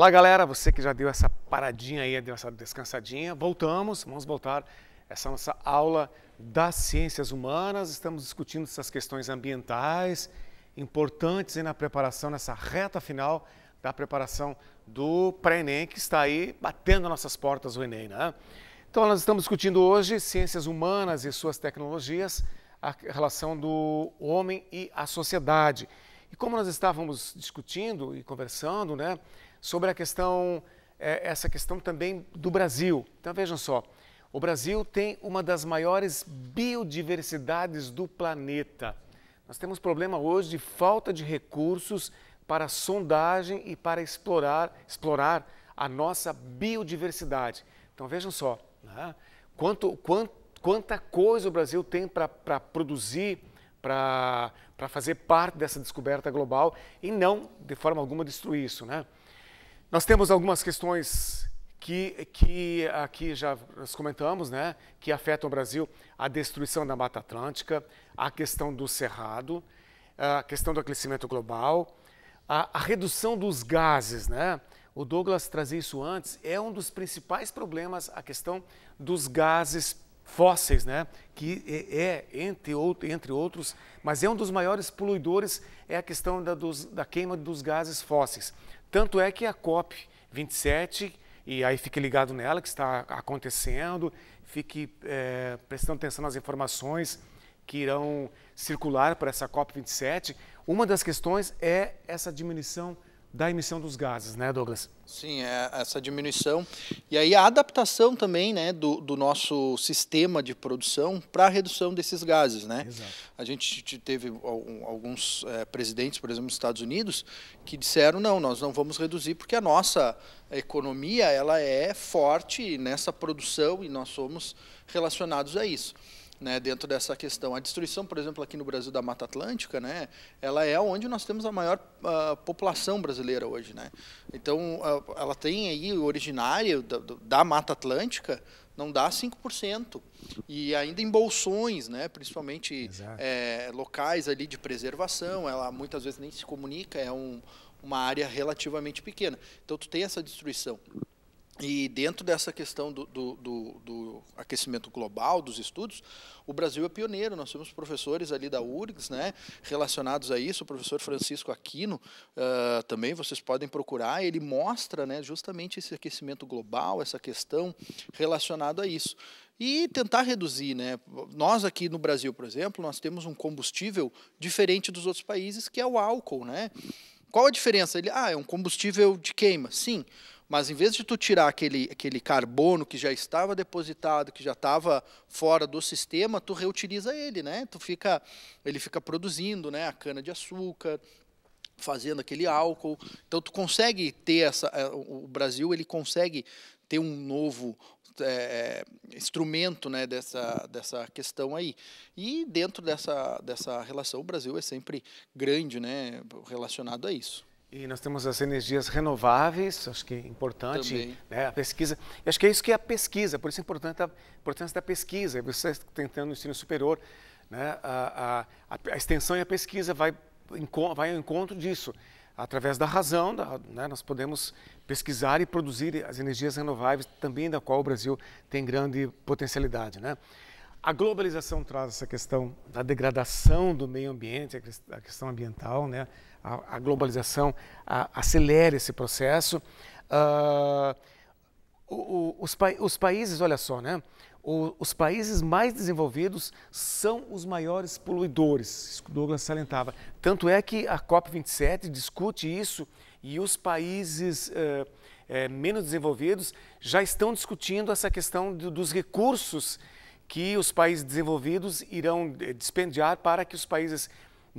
Olá, galera, você que já deu essa paradinha aí, deu essa descansadinha. Voltamos, vamos voltar essa é nossa aula das ciências humanas. Estamos discutindo essas questões ambientais importantes na preparação, nessa reta final da preparação do pré-ENEM, que está aí batendo nossas portas o ENEM, né? Então, nós estamos discutindo hoje ciências humanas e suas tecnologias, a relação do homem e a sociedade. E como nós estávamos discutindo e conversando, né, sobre a questão, é, essa questão também do Brasil. Então vejam só, o Brasil tem uma das maiores biodiversidades do planeta. Nós temos problema hoje de falta de recursos para sondagem e para explorar, explorar a nossa biodiversidade. Então vejam só, né? quanto, quanto, quanta coisa o Brasil tem para produzir, para fazer parte dessa descoberta global e não, de forma alguma, destruir isso. Né? Nós temos algumas questões que, que aqui já comentamos, né, que afetam o Brasil, a destruição da Mata Atlântica, a questão do Cerrado, a questão do aquecimento global, a, a redução dos gases, né? O Douglas trazia isso antes, é um dos principais problemas a questão dos gases fósseis, né? que é, é entre, outro, entre outros, mas é um dos maiores poluidores, é a questão da, dos, da queima dos gases fósseis. Tanto é que a COP 27, e aí fique ligado nela, que está acontecendo, fique é, prestando atenção nas informações que irão circular para essa COP 27. Uma das questões é essa diminuição da emissão dos gases, né, Douglas? Sim, é essa diminuição. E aí a adaptação também né, do, do nosso sistema de produção para a redução desses gases. Né? Exato. A gente teve alguns é, presidentes, por exemplo, nos Estados Unidos, que disseram, não, nós não vamos reduzir porque a nossa economia ela é forte nessa produção e nós somos relacionados a isso né, dentro dessa questão. A destruição, por exemplo, aqui no Brasil da Mata Atlântica, né, ela é onde nós temos a maior população brasileira hoje. Né? Então, ela tem aí, originária da, da Mata Atlântica, não dá 5%. E ainda em bolsões, né, principalmente é, locais ali de preservação, ela muitas vezes nem se comunica, é um, uma área relativamente pequena. Então, tu tem essa destruição. E dentro dessa questão do, do, do, do, aquecimento global, dos estudos, o Brasil é pioneiro. Nós temos professores ali da URGS né, relacionados a isso. O professor Francisco Aquino uh, também, vocês podem procurar. Ele mostra né, justamente esse aquecimento global, essa questão relacionada a isso e tentar reduzir. Né? Nós aqui no Brasil, por exemplo, nós temos um combustível diferente dos outros países, que é o álcool. Né? Qual a diferença? Ele, ah, é um combustível de queima. Sim, mas em vez de tu tirar aquele, aquele carbono que já estava depositado, que já estava fora do sistema, tu reutiliza ele, né? Tu fica, ele fica produzindo, né? A cana de açúcar, fazendo aquele álcool. Então tu consegue ter essa, é, o Brasil ele consegue ter um novo é, é, instrumento né, dessa, dessa questão aí. E dentro dessa, dessa relação, o Brasil é sempre grande né, relacionado a isso. E nós temos as energias renováveis, acho que é importante né, a pesquisa. E acho que é isso que é a pesquisa, por isso é importante a importância da pesquisa. Você tentando no ensino superior, né, a, a, a, extensão e a pesquisa vai, vai ao encontro disso. Através da razão, da, né, nós podemos pesquisar e produzir as energias renováveis, também da qual o Brasil tem grande potencialidade. Né? A globalização traz essa questão da degradação do meio ambiente, a questão ambiental, né? a, a globalização a, acelera esse processo. Uh, o, o, os, pa, os, países, olha só, né? O, os países mais desenvolvidos são os maiores poluidores, Douglas salientava. Tanto é que a COP27 discute isso e os países é, menos desenvolvidos já estão discutindo essa questão dos recursos que os países desenvolvidos irão eh, despendiar para que os países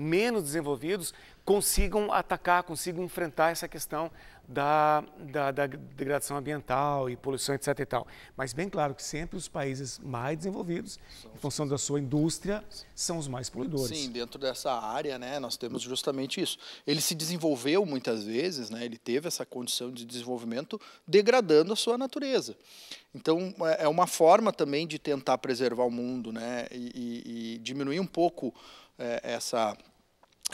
menos desenvolvidos consigam atacar, consigam enfrentar essa questão da, da, da, degradação ambiental e poluição, etc. E tal. Mas bem claro que sempre os países mais desenvolvidos, em função da sua indústria, são os mais poluidores. Sim, dentro dessa área, né, nós temos justamente isso. Ele se desenvolveu muitas vezes, né, ele teve essa condição de desenvolvimento degradando a sua natureza. Então, é, é uma forma também de tentar preservar o mundo né, e, e diminuir um pouco é, essa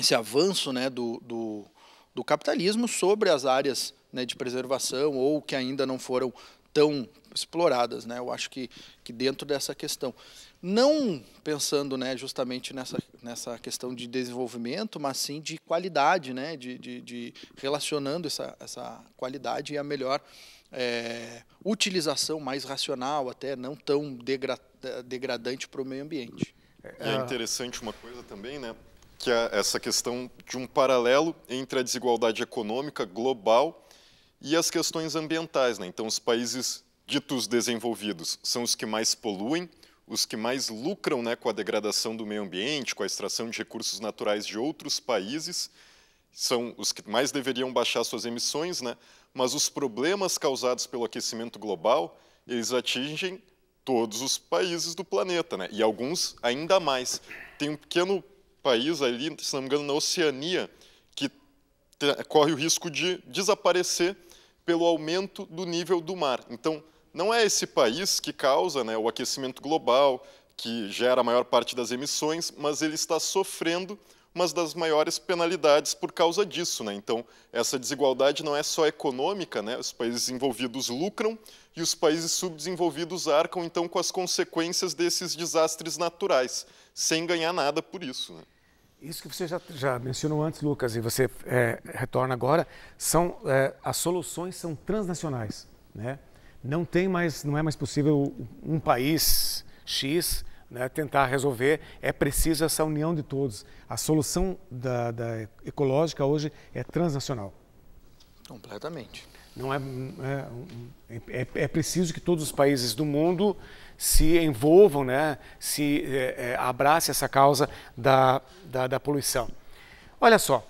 esse avanço né, do, do, do capitalismo sobre as áreas né, de preservação ou que ainda não foram tão exploradas. Né? Eu acho que, que dentro dessa questão. Não pensando né, justamente nessa, nessa questão de desenvolvimento, mas sim de qualidade, né? de, de, de relacionando essa, essa qualidade e a melhor é, utilização mais racional, até não tão degra degradante para o meio ambiente. É ah. interessante uma coisa também, né? que é essa questão de um paralelo entre a desigualdade econômica global e as questões ambientais. Né? Então, os países ditos desenvolvidos são os que mais poluem, os que mais lucram né, com a degradação do meio ambiente, com a extração de recursos naturais de outros países, são os que mais deveriam baixar suas emissões, né? mas os problemas causados pelo aquecimento global, eles atingem todos os países do planeta, né? e alguns ainda mais. Tem um pequeno país ali, se não me engano, na Oceania, que corre o risco de desaparecer pelo aumento do nível do mar. Então, não é esse país que causa né, o aquecimento global, que gera a maior parte das emissões, mas ele está sofrendo uma das maiores penalidades por causa disso. Né? Então, essa desigualdade não é só econômica, né? os países envolvidos lucram e os países subdesenvolvidos arcam, então, com as consequências desses desastres naturais, sem ganhar nada por isso. Né? Isso que você já, já mencionou antes, Lucas, e você é, retorna agora, são é, as soluções são transnacionais, né? Não tem mais, não é mais possível um país X né, tentar resolver. É preciso essa união de todos. A solução da, da ecológica hoje é transnacional. Completamente. Não é, é, é, é, preciso que todos os países do mundo se envolvam, né, se é, é abracem essa causa da, da, da poluição. Olha só,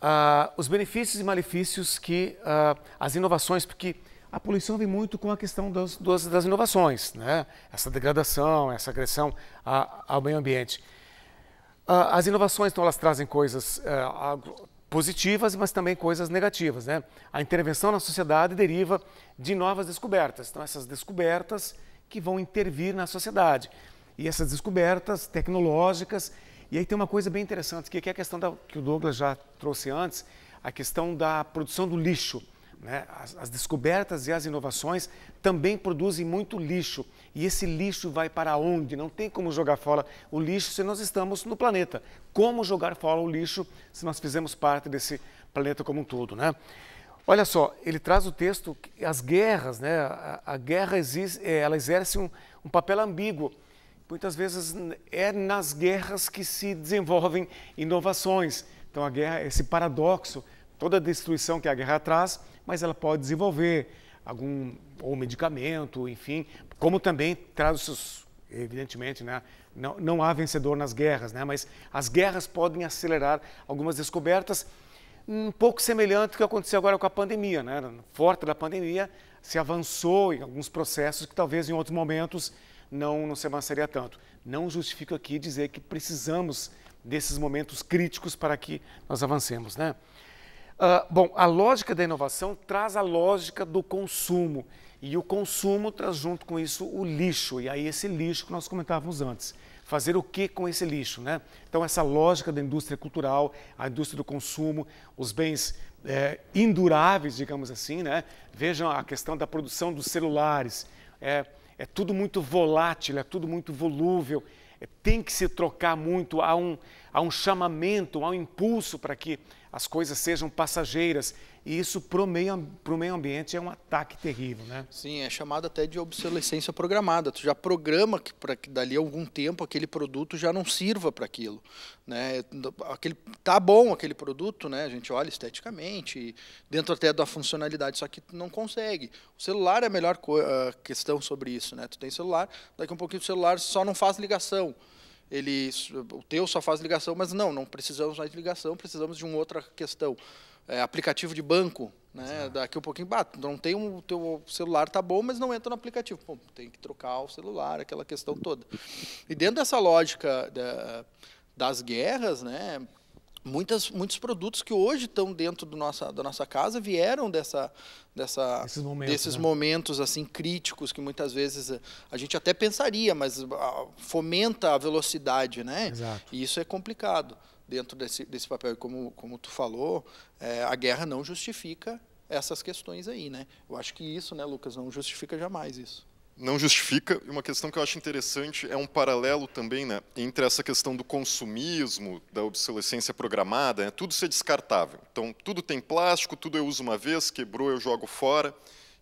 ah, os benefícios e malefícios que ah, as inovações, porque a poluição vem muito com a questão das, das inovações, né? essa degradação, essa agressão a, ao meio ambiente. Ah, as inovações, então, elas trazem coisas, eh, positivas, mas também coisas negativas. Né? A intervenção na sociedade deriva de novas descobertas. Então, essas descobertas que vão intervir na sociedade. E essas descobertas tecnológicas. E aí tem uma coisa bem interessante, que é a questão da, que o Douglas já trouxe antes, a questão da produção do lixo. Né? As, as descobertas e as inovações também produzem muito lixo. E esse lixo vai para onde? Não tem como jogar fora o lixo se nós estamos no planeta. Como jogar fora o lixo se nós fizemos parte desse planeta como um todo? Né? Olha só, ele traz o texto, as guerras, né? a, a guerra existe, eh, ela exerce um, um papel ambíguo. Muitas vezes é nas guerras que se desenvolvem inovações. Então a guerra, esse paradoxo, toda a destruição que a guerra traz, mas ela pode desenvolver algum ou medicamento, enfim, como também traz os seus evidentemente, né? não, não há vencedor nas guerras, né? mas as guerras podem acelerar algumas descobertas, um pouco semelhante ao que aconteceu agora com a pandemia. Né? Forte da pandemia, se avançou em alguns processos que talvez em outros momentos não, não se avançaria tanto. Não justifico aqui dizer que precisamos desses momentos críticos para que nós avancemos. Né? Ah, bom, a lógica da inovação traz a lógica do consumo. E o consumo traz junto com isso o lixo. E aí esse lixo que nós comentávamos antes. Fazer o que com esse lixo, né? Então essa lógica da indústria cultural, a indústria do consumo, os bens é, induráveis, digamos assim, né? Vejam a questão da produção dos celulares. É, é tudo muito volátil, é tudo muito volúvel. É, tem que se trocar muito. Há um, há um chamamento, há um impulso para que as coisas sejam passageiras. E isso para o meio, meio ambiente é um ataque terrível, né? Sim, é chamado até de obsolescência programada. Tu já programa que para que dali algum tempo aquele produto já não sirva para aquilo, né? Aquele tá bom aquele produto, né? A gente olha esteticamente, dentro até da funcionalidade, só que tu não consegue. O celular é a melhor ah, questão sobre isso, né? Tu tem celular, daqui a um pouquinho o celular só não faz ligação ele, o teu só faz ligação, mas não, não precisamos mais de ligação, precisamos de uma outra questão. É, aplicativo de banco, né? Daqui um pouquinho, bah, não tem um, o teu celular tá bom, mas não entra no aplicativo. Pô, tem que trocar o celular, aquela questão toda. E dentro dessa lógica da, das guerras, né? muitas, muitos produtos que hoje estão dentro do nossa, da nossa casa vieram dessa, dessa Esses momentos, desses né? momentos assim críticos que muitas vezes eh, a gente até pensaria, mas ah, fomenta a velocidade, né? Exato. E isso é complicado dentro desse, desse papel. E como, como tu falou, é, a guerra não justifica essas questões aí, né? Eu acho que isso, né, Lucas, não justifica jamais isso não justifica. E uma questão que eu acho interessante é um paralelo também né, entre essa questão do consumismo, da obsolescência programada, né, tudo ser descartável. Então, tudo tem plástico, tudo eu uso uma vez, quebrou, eu jogo fora.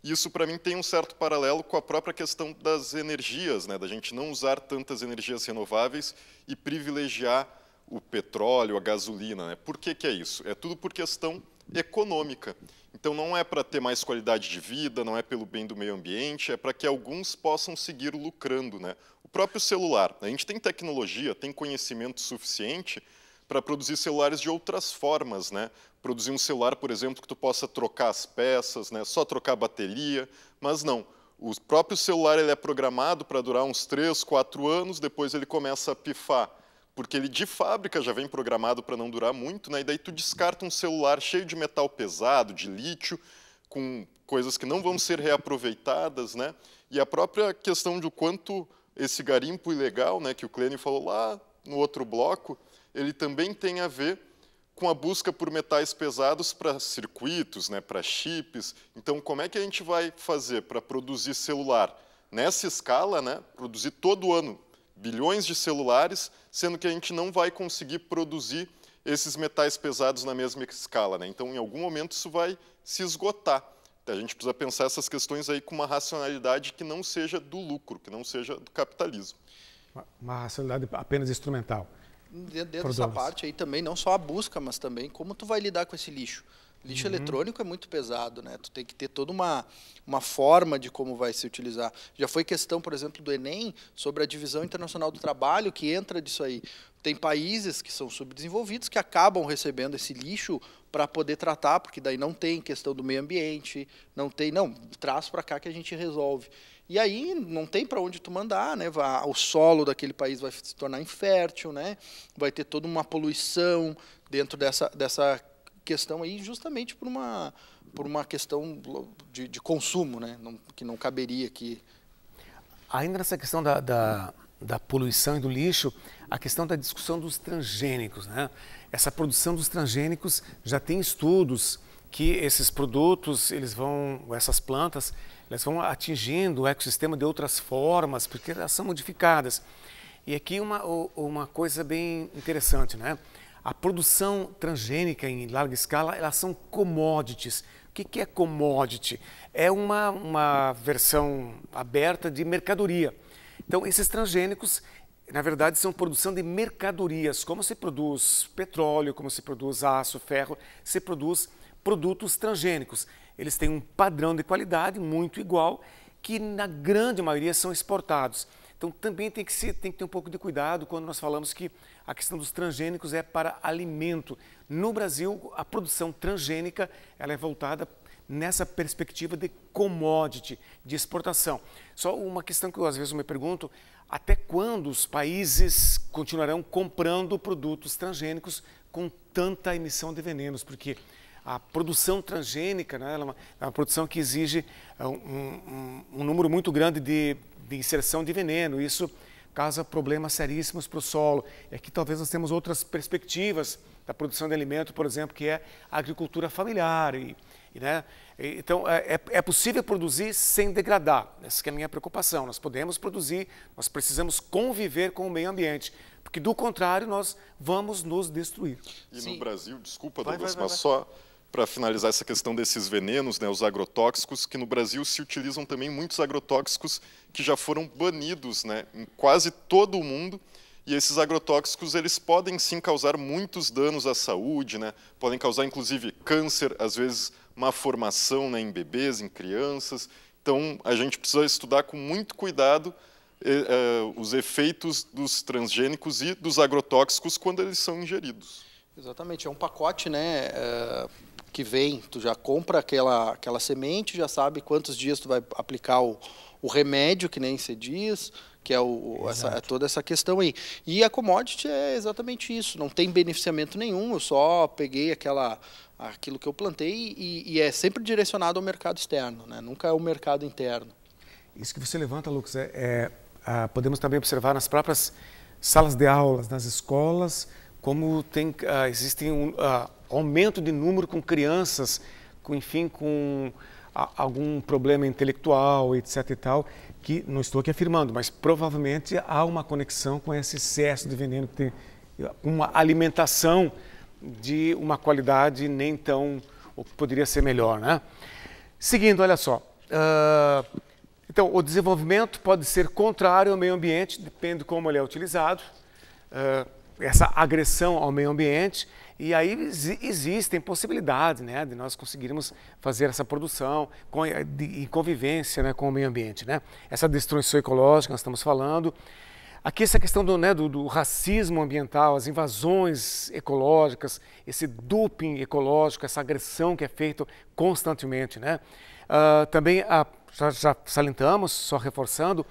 isso, para mim, tem um certo paralelo com a própria questão das energias, né, da gente não usar tantas energias renováveis e privilegiar o petróleo, a gasolina. Né? Por que, que é isso? É tudo por questão econômica. Então não é para ter mais qualidade de vida, não é pelo bem do meio ambiente, é para que alguns possam seguir lucrando, né? O próprio celular, a gente tem tecnologia, tem conhecimento suficiente para produzir celulares de outras formas, né? Produzir um celular, por exemplo, que tu possa trocar as peças, né? Só trocar a bateria, mas não. O próprio celular ele é programado para durar uns 3, 4 anos, depois ele começa a pifar porque ele de fábrica já vem programado para não durar muito, né? E daí tu descarta um celular cheio de metal pesado, de lítio, com coisas que não vão ser reaproveitadas, né? E a própria questão de quanto esse garimpo ilegal, né, que o Kleene falou lá no outro bloco, ele também tem a ver com a busca por metais pesados para circuitos, né, para chips. Então, como é que a gente vai fazer para produzir celular nessa escala, né, produzir todo ano bilhões de celulares, sendo que a gente não vai conseguir produzir esses metais pesados na mesma escala. Né? Então, em algum momento, isso vai se esgotar. Então, a gente precisa pensar essas questões aí com uma racionalidade que não seja do lucro, que não seja do capitalismo. Uma, racionalidade apenas instrumental. Dentro, dentro dessa parte aí também, não só a busca, mas também como tu vai lidar com esse lixo. Lixo uhum. eletrônico é muito pesado, né? Tu tem que ter toda uma, uma forma de como vai se utilizar. Já foi questão, por exemplo, do Enem sobre a divisão internacional do trabalho que entra disso aí. Tem países que são subdesenvolvidos que acabam recebendo esse lixo para poder tratar, porque daí não tem questão do meio ambiente, não tem, não, traz para cá que a gente resolve. E aí não tem para onde tu mandar, né? O solo daquele país vai se tornar infértil, né? Vai ter toda uma poluição dentro dessa dessa questão aí justamente por uma, por uma questão de, de consumo, né? Não, que não caberia aqui. Ainda nessa questão da, da, da, poluição e do lixo, a questão da discussão dos transgênicos. Né? Essa produção dos transgênicos já tem estudos que esses produtos, eles vão, essas plantas, elas vão atingindo o ecossistema de outras formas, porque elas são modificadas. E aqui uma, uma coisa bem interessante, né? A produção transgênica em larga escala, elas são commodities. O que é commodity? É uma, uma versão aberta de mercadoria. Então, esses transgênicos, na verdade, são produção de mercadorias, como se produz petróleo, como se produz aço, ferro, se produz produtos transgênicos. Eles têm um padrão de qualidade muito igual, que na grande maioria são exportados. Então também tem que, ser, tem que ter um pouco de cuidado quando nós falamos que a questão dos transgênicos é para alimento. No Brasil, a produção transgênica ela é voltada nessa perspectiva de commodity, de exportação. Só uma questão que eu às vezes me pergunto, até quando os países continuarão comprando produtos transgênicos com tanta emissão de venenos? Porque a produção transgênica né, é, uma, é uma produção que exige eh, um, um, um número muito grande de de inserção de veneno. Isso causa problemas seríssimos para o solo. E aqui talvez nós temos outras perspectivas da produção de alimento, por exemplo, que é a agricultura familiar. E, e, né? Então, é, é, é, possível produzir sem degradar. Essa é a minha preocupação. Nós podemos produzir, nós precisamos conviver com o meio ambiente, porque do contrário nós vamos nos destruir. E Sim. no Brasil, desculpa, vai, Douglas, vai, vai, mas só para finalizar essa questão desses venenos, né, os agrotóxicos, que no Brasil se utilizam também muitos agrotóxicos que já foram banidos né, em quase todo o mundo. E esses agrotóxicos eles podem sim causar muitos danos à saúde, né? podem causar inclusive câncer, às vezes má formação né, em bebês, em crianças. Então a gente precisa estudar com muito cuidado eh, eh os efeitos dos transgênicos e dos agrotóxicos quando eles são ingeridos. Exatamente, é um pacote, né? Uh que vem, tu já compra aquela, aquela semente, já sabe quantos dias tu vai aplicar o, o remédio, que nem se diz, que é, o, essa, é toda essa questão aí. E a commodity é exatamente isso, não tem beneficiamento nenhum, eu só peguei aquela aquilo que eu plantei e, e é sempre direcionado ao mercado externo, né? nunca é o mercado interno. Isso que você levanta, Lucas, é, é ah, podemos também observar nas próprias salas de aulas, nas escolas, como tem, ah, existem um, ah, aumento de número com crianças, com, enfim, com a, algum problema intelectual, etc. e tal, que não estou aqui afirmando, mas provavelmente há uma conexão com esse excesso de veneno que tem uma alimentação de uma qualidade nem tão, ou que poderia ser melhor, né? Seguindo, olha só. Uh, então, o desenvolvimento pode ser contrário ao meio ambiente, depende de como ele é utilizado, uh, essa agressão ao meio ambiente. E aí existem possibilidades né, de nós conseguirmos fazer essa produção com, eh, de, em convivência né, com o meio ambiente. Né? Essa destruição ecológica, nós estamos falando. Aqui essa questão do, né, do, do, racismo ambiental, as invasões ecológicas, esse duping ecológico, essa agressão que é feita constantemente. Né? Uh, também, a, já, já, salientamos, só reforçando,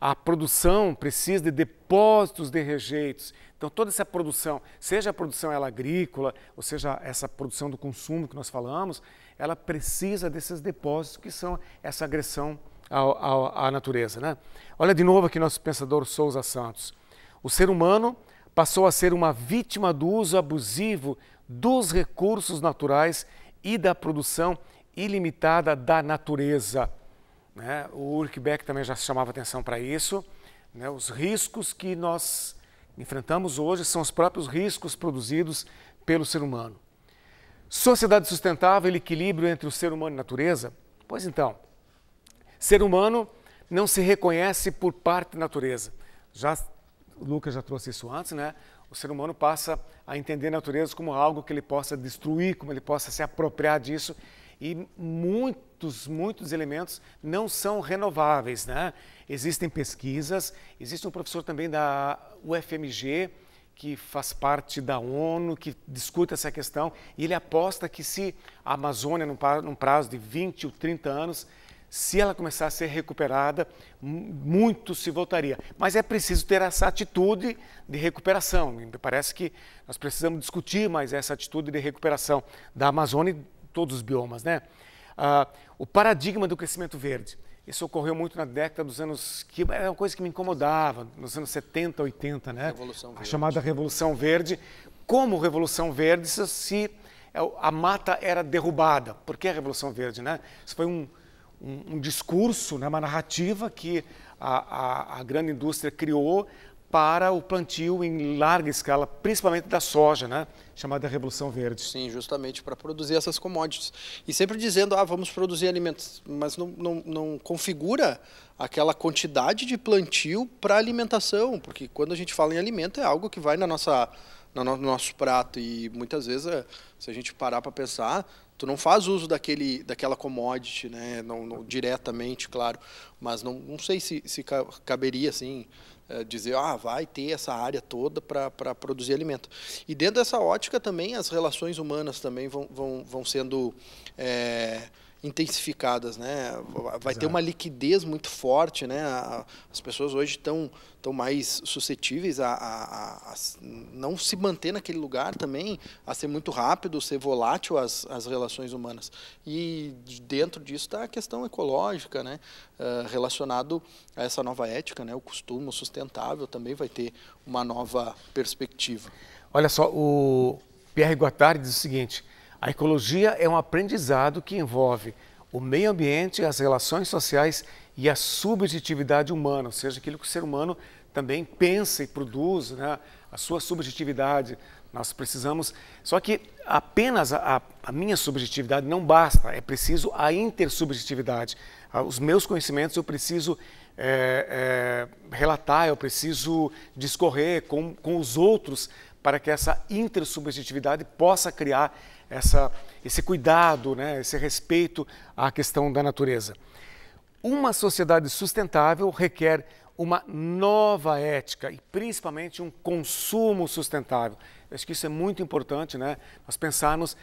a produção precisa de depósitos de rejeitos, então, toda essa produção, seja a produção ela agrícola, ou seja, essa produção do consumo que nós falamos, ela precisa desses depósitos que são essa agressão ao, ao, à natureza. Né? Olha de novo aqui nosso pensador Souza Santos. O ser humano passou a ser uma vítima do uso abusivo dos recursos naturais e da produção ilimitada da natureza. Né? O Urquebec também já chamava atenção para isso, né? os riscos que nós enfrentamos hoje são os próprios riscos produzidos pelo ser humano. Sociedade sustentável e equilíbrio entre o ser humano e a natureza? Pois então, ser humano não se reconhece por parte da natureza. Já o Lucas já trouxe isso antes, né? O ser humano passa a entender a natureza como algo que ele possa destruir, como ele possa se apropriar disso e muito muitos, muitos elementos não são renováveis. Né? Existem pesquisas, existe um professor também da UFMG, que faz parte da ONU, que discute essa questão, e ele aposta que se a Amazônia, num prazo de 20 ou 30 anos, se ela começar a ser recuperada, muito se voltaria. Mas é preciso ter essa atitude de recuperação. Me parece que nós precisamos discutir mais essa atitude de recuperação da Amazônia e todos os biomas, né? ah, o paradigma do crescimento verde. Isso ocorreu muito na década dos anos que era é uma coisa que me incomodava, nos anos 70, 80, né? Revolução verde. A chamada Revolução Verde. Como Revolução Verde se é a mata era derrubada? Por que a Revolução Verde, né? Isso foi um, um, um discurso, né? uma narrativa que a, a, a grande indústria criou para o plantio em larga escala, principalmente da soja, né? chamada Revolução Verde. Sim, justamente para produzir essas commodities. E sempre dizendo, ah, vamos produzir alimentos, mas não, não, não configura aquela quantidade de plantio para alimentação, porque quando a gente fala em alimento é algo que vai na nossa, no nosso prato e muitas vezes, eh, se a gente parar para pensar, tu não faz uso daquele, daquela commodity, né? Não, não diretamente, claro, mas não, não sei se, se caberia assim eh, dizer, ah, vai ter essa área toda para produzir alimento. E dentro dessa ótica também as relações humanas também vão, vão, vão sendo é, intensificadas, né? Vai Exato. ter uma liquidez muito forte, né? As pessoas hoje estão estão mais suscetíveis a, a, a, não se manter naquele lugar também, a ser muito rápido, ser volátil as, as relações humanas. E dentro disso está a questão ecológica, né? Uh, relacionado a essa nova ética, né? O costume sustentável também vai ter uma nova perspectiva. Olha só, o Pierre Guattari diz o seguinte a ecologia é um aprendizado que envolve o meio ambiente, as relações sociais e a subjetividade humana, ou seja, aquilo que o ser humano também pensa e produz, né? a sua subjetividade. Nós precisamos. Só que apenas a, a minha subjetividade não basta, é preciso a intersubjetividade. Ah, os meus conhecimentos eu preciso é, é, relatar, eu preciso discorrer com, com os outros para que essa intersubjetividade possa criar essa, esse cuidado, né, esse respeito à questão da natureza. Uma sociedade sustentável requer uma nova ética e principalmente um consumo sustentável. Eu acho que isso é muito importante, né? Nós pensarmos,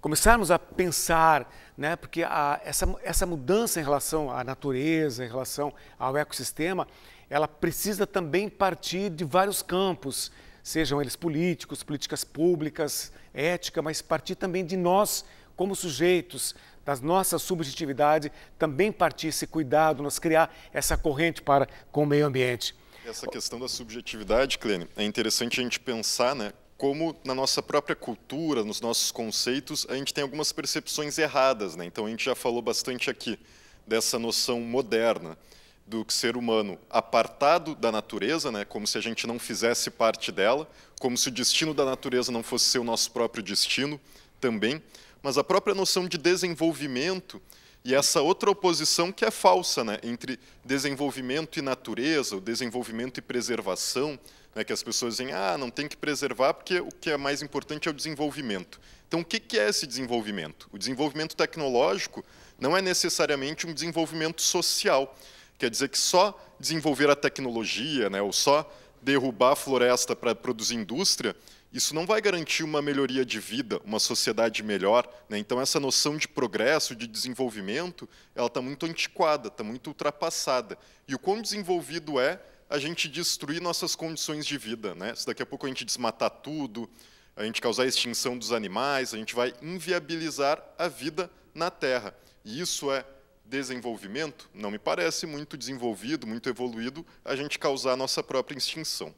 começarmos a pensar, né? Porque a, essa, essa mudança em relação à natureza, em relação ao ecossistema, ela precisa também partir de vários campos sejam eles políticos, políticas públicas, ética, mas partir também de nós como sujeitos, das nossa subjetividade, também partir esse cuidado, nós criar essa corrente para com o meio ambiente. Essa questão da subjetividade, Clene, é interessante a gente pensar, né? Como na nossa própria cultura, nos nossos conceitos, a gente tem algumas percepções erradas, né? Então a gente já falou bastante aqui dessa noção moderna do ser humano apartado da natureza, né, como se a gente não fizesse parte dela, como se o destino da natureza não fosse ser o nosso próprio destino também, mas a própria noção de desenvolvimento e essa outra oposição que é falsa né, entre desenvolvimento e natureza, o desenvolvimento e preservação, né, que as pessoas dizem, ah, não tem que preservar porque o que é mais importante é o desenvolvimento. Então, o que é esse desenvolvimento? O desenvolvimento tecnológico não é necessariamente um desenvolvimento social Quer dizer que só desenvolver a tecnologia, né, ou só derrubar a floresta para produzir indústria, isso não vai garantir uma melhoria de vida, uma sociedade melhor. Né? Então, essa noção de progresso, de desenvolvimento, ela está muito antiquada, está muito ultrapassada. E o quão desenvolvido é a gente destruir nossas condições de vida. Né? Se daqui a pouco a gente desmatar tudo, a gente causar a extinção dos animais, a gente vai inviabilizar a vida na Terra. E isso é desenvolvimento, não me parece muito desenvolvido, muito evoluído, a gente causar a nossa própria extinção.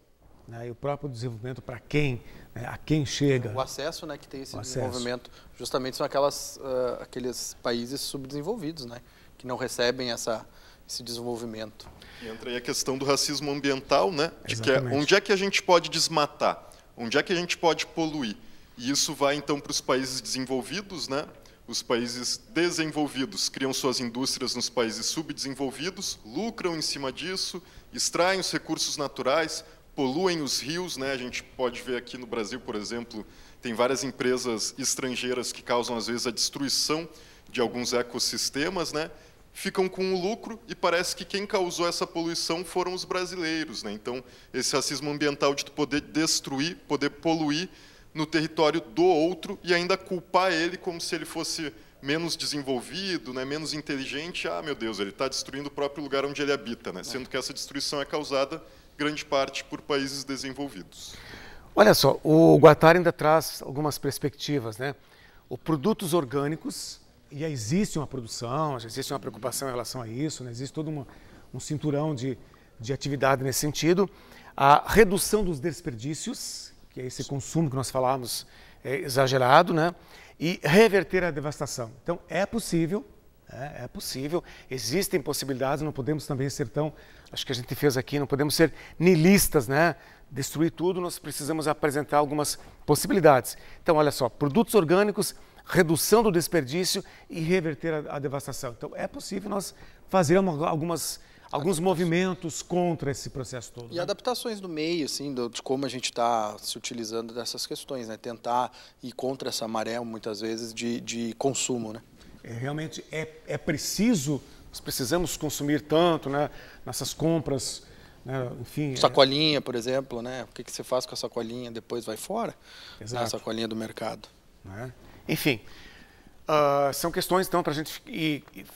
É, e o próprio desenvolvimento para quem, né, a quem chega. O acesso, né, que tem esse o desenvolvimento, acesso. justamente são aquelas, uh, aqueles países subdesenvolvidos, né, que não recebem essa, esse desenvolvimento. E entra aí a questão do racismo ambiental, né, de é onde é que a gente pode desmatar, onde é que a gente pode poluir. E isso vai então para os países desenvolvidos, né, os países desenvolvidos criam suas indústrias nos países subdesenvolvidos, lucram em cima disso, extraem os recursos naturais, poluem os rios. Né? A gente pode ver aqui no Brasil, por exemplo, tem várias empresas estrangeiras que causam, às vezes, a destruição de alguns ecossistemas, né? ficam com o lucro e parece que quem causou essa poluição foram os brasileiros. Né? Então, esse racismo ambiental de poder destruir, poder poluir, no território do outro e ainda culpar ele como se ele fosse menos desenvolvido, né, menos inteligente. Ah, meu Deus, ele está destruindo o próprio lugar onde ele habita, né, sendo é. que essa destruição é causada, grande parte, por países desenvolvidos. Olha só, o Guattari ainda traz algumas perspectivas. Né? O produtos orgânicos, e existe uma produção, já existe uma preocupação em relação a isso, né? existe todo uma, um cinturão de, de atividade nesse sentido. A redução dos desperdícios, que é esse consumo que nós falamos é exagerado, né? e reverter a devastação. Então, é possível, é, é possível, existem possibilidades, não podemos também ser tão, acho que a gente fez aqui, não podemos ser nilistas, né? destruir tudo, nós precisamos apresentar algumas possibilidades. Então, olha só, produtos orgânicos, redução do desperdício e reverter a, a devastação. Então, é possível nós fazer algumas alguns movimentos contra esse processo todo. E né? adaptações do meio, assim, do, de como a gente está se utilizando dessas questões, né? Tentar ir contra essa maré, muitas vezes, de, de consumo, né? É, realmente é, é preciso, nós precisamos consumir tanto, né? Nessas compras, né? enfim... É sacolinha, é... por exemplo, né? O que, que você faz com a sacolinha? Depois vai fora? Né? Exato. sacolinha do mercado. Né? Enfim, Uh, são questões então para a gente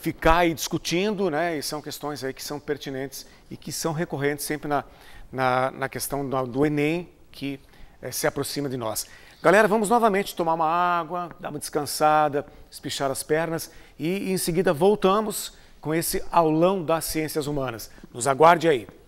ficar aí discutindo, né? E são questões aí que são pertinentes e que são recorrentes sempre na, na, na questão do, do, Enem que é, se aproxima de nós. Galera, vamos novamente tomar uma água, dar uma descansada, espichar as pernas e em seguida voltamos com esse aulão das ciências humanas. Nos aguarde aí.